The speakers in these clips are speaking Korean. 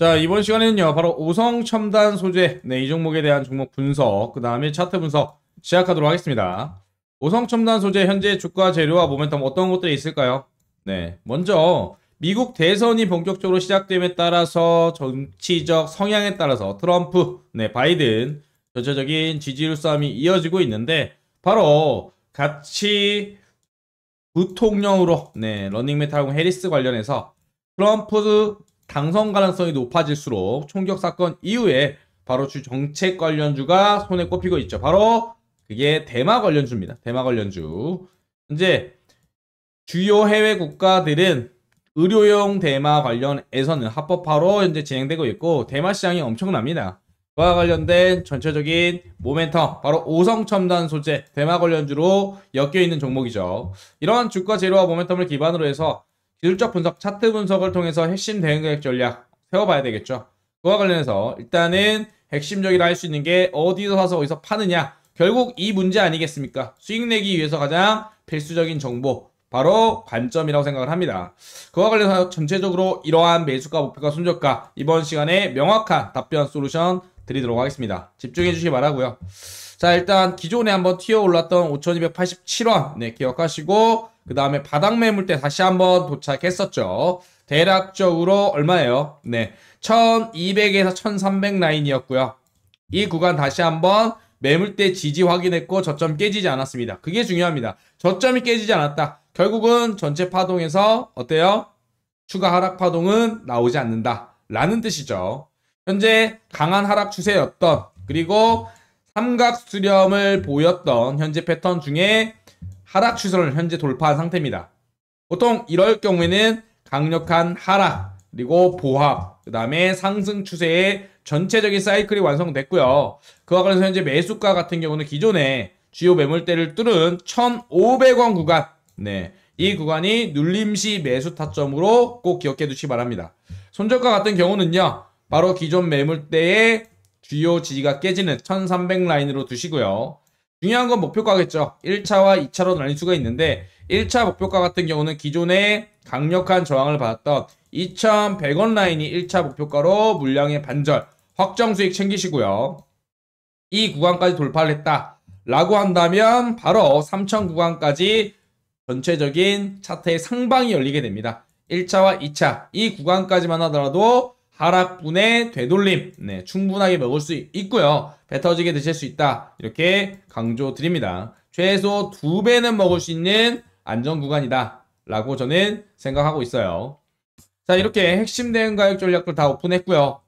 자 이번 시간에는요 바로 오성 첨단 소재 네, 이 종목에 대한 종목 분석 그 다음에 차트 분석 시작하도록 하겠습니다 오성 첨단 소재 현재 주가 재료와 모멘텀 어떤 것들이 있을까요? 네 먼저 미국 대선이 본격적으로 시작됨에 따라서 정치적 성향에 따라서 트럼프, 네 바이든 전체적인 지지율 싸움이 이어지고 있는데 바로 같이 부통령으로 네 러닝메타하고 해리스 관련해서 트럼프 당선 가능성이 높아질수록 총격 사건 이후에 바로 주 정책 관련주가 손에 꼽히고 있죠. 바로 그게 대마 관련주입니다. 대마 관련주. 현재 주요 해외 국가들은 의료용 대마 관련에서는 합법화로 현재 진행되고 있고 대마 시장이 엄청납니다. 그와 관련된 전체적인 모멘텀 바로 오성 첨단 소재 대마 관련주로 엮여 있는 종목이죠. 이러한 주가 재료와 모멘텀을 기반으로 해서 기술적 분석, 차트 분석을 통해서 핵심 대응 계획 전략 세워봐야 되겠죠. 그와 관련해서 일단은 핵심적이라 할 수 있는 게 어디서 사서 어디서 파느냐. 결국 이 문제 아니겠습니까? 수익 내기 위해서 가장 필수적인 정보, 바로 관점이라고 생각을 합니다. 그와 관련해서 전체적으로 이러한 매수가, 목표가, 순저가 이번 시간에 명확한 답변 솔루션 드리도록 하겠습니다. 집중해 주시기 바라고요. 자 일단 기존에 한번 튀어 올랐던 5287원 네 기억하시고 그 다음에 바닥 매물 때 다시 한번 도착했었죠. 대략적으로 얼마예요? 네. 1200에서 1300 라인이었고요. 이 구간 다시 한번 매물때 지지 확인했고 저점 깨지지 않았습니다. 그게 중요합니다. 저점이 깨지지 않았다. 결국은 전체 파동에서 어때요? 추가 하락 파동은 나오지 않는다. 라는 뜻이죠. 현재 강한 하락 추세였던 그리고 삼각 수렴을 보였던 현재 패턴 중에 하락 추세를 현재 돌파한 상태입니다. 보통 이럴 경우에는 강력한 하락 그리고 보합 그 다음에 상승 추세의 전체적인 사이클이 완성됐고요. 그와 관련해서 현재 매수가 같은 경우는 기존에 주요 매물대를 뚫은 1,500원 구간 네, 이 구간이 눌림시 매수 타점으로 꼭 기억해 두시기 바랍니다. 손절가 같은 경우는요. 바로 기존 매물대의 주요 지지가 깨지는 1300 라인으로 두시고요. 중요한 건 목표가겠죠. 1차와 2차로 나뉠 수가 있는데 1차 목표가 같은 경우는 기존에 강력한 저항을 받았던 2,100원 라인이 1차 목표가로 물량의 반절, 확정 수익 챙기시고요. 이 구간까지 돌파를 했다. 라고 한다면 바로 3 0 0 0 구간까지 전체적인 차트의 상방이 열리게 됩니다. 1차와 2차 이 구간까지만 하더라도 하락분의 되돌림 네, 충분하게 먹을 수 있고요. 배 터지게 드실 수 있다. 이렇게 강조드립니다. 최소 두 배는 먹을 수 있는 안전 구간이다. 라고 저는 생각하고 있어요. 자 이렇게 핵심 대응 가격 전략들 다 오픈했고요.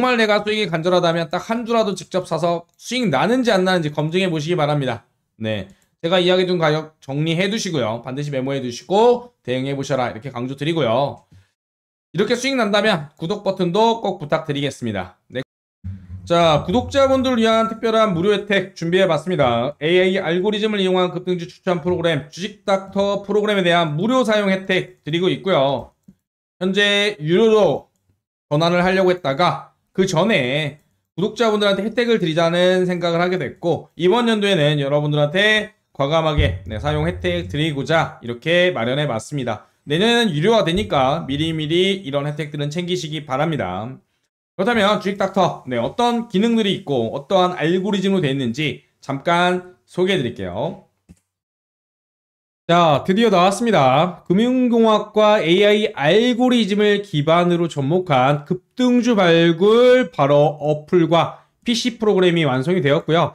정말 내가 수익이 간절하다면 딱 한 주라도 직접 사서 수익 나는지 안 나는지 검증해 보시기 바랍니다. 네. 제가 이야기 준 가격 정리해 두시고요. 반드시 메모해 두시고 대응해 보셔라. 이렇게 강조 드리고요. 이렇게 수익 난다면 구독 버튼도 꼭 부탁드리겠습니다. 네. 자, 구독자분들을 위한 특별한 무료 혜택 준비해봤습니다. AI 알고리즘을 이용한 급등주 추천 프로그램 주식닥터 프로그램에 대한 무료 사용 혜택 드리고 있고요. 현재 유료로 전환을 하려고 했다가 그 전에 구독자분들한테 혜택을 드리자는 생각을 하게 됐고 이번 연도에는 여러분들한테 과감하게 네, 사용 혜택 드리고자 이렇게 마련해봤습니다. 내년에는 유료화 되니까 미리미리 이런 혜택들은 챙기시기 바랍니다. 그렇다면 주식닥터 네, 어떤 기능들이 있고 어떠한 알고리즘으로 되어 있는지 잠깐 소개해 드릴게요. 자, 드디어 나왔습니다. 금융공학과 AI 알고리즘을 기반으로 접목한 급등주 발굴 바로 어플과 PC 프로그램이 완성이 되었고요.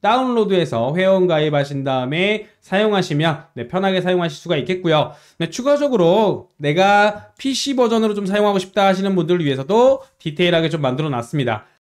다운로드해서 회원 가입하신 다음에 사용하시면 네, 편하게 사용하실 수가 있겠고요. 네, 추가적으로 내가 PC 버전으로 좀 사용하고 싶다 하시는 분들을 위해서도 디테일하게 좀 만들어 놨습니다.